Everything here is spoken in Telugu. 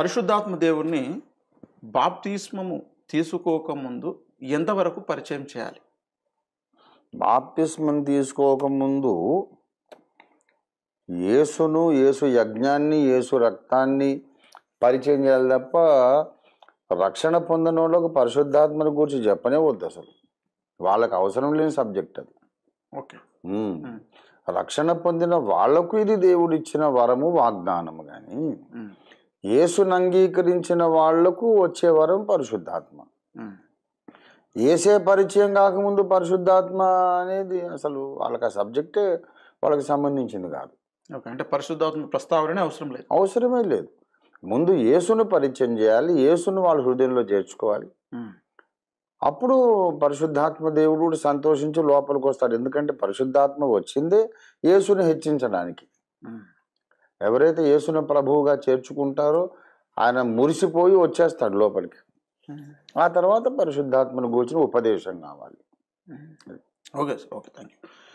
పరిశుద్ధాత్మ దేవుణ్ణి బాప్తిస్మము తీసుకోకముందు ఎంతవరకు పరిచయం చేయాలి బాప్తిస్మం తీసుకోకముందు యేసును యేసు యజ్ఞాన్ని యేసు రక్తాన్ని పరిచయం చేయాలి తప్ప రక్షణ పొందిన వాళ్ళకు పరిశుద్ధాత్మను గురించి చెప్పనే వద్దు అసలు వాళ్ళకి అవసరం లేని సబ్జెక్ట్ అది ఓకే రక్షణ పొందిన వాళ్లకు ఇది దేవుడిచ్చిన వరము వాగ్దానము కానీ యేసును అంగీకరించిన వాళ్లకు వచ్చే వరం పరిశుద్ధాత్మ ఏసే పరిచయం కాకముందు పరిశుద్ధాత్మ అనేది అసలు వాళ్ళకి ఆ సబ్జెక్టే వాళ్ళకి సంబంధించింది కాదు అంటే పరిశుద్ధాత్మ ప్రస్తావన అవసరం లేదు అవసరమే లేదు ముందు యేసును పరిచయం చేయాలి యేసును వాళ్ళ హృదయంలో చేర్చుకోవాలి అప్పుడు పరిశుద్ధాత్మ దేవుడు కూడా సంతోషించి లోపలికి వస్తాడు ఎందుకంటే పరిశుద్ధాత్మ వచ్చిందే యేసుని హెచ్చించడానికి ఎవరైతే యేసుని ప్రభువుగా చేర్చుకుంటారో ఆయన మురిసిపోయి వచ్చేస్తాడు లోపలికి ఆ తర్వాత పరిశుద్ధాత్మను గోచిన ఉపదేశం కావాలి okay sir okay thank you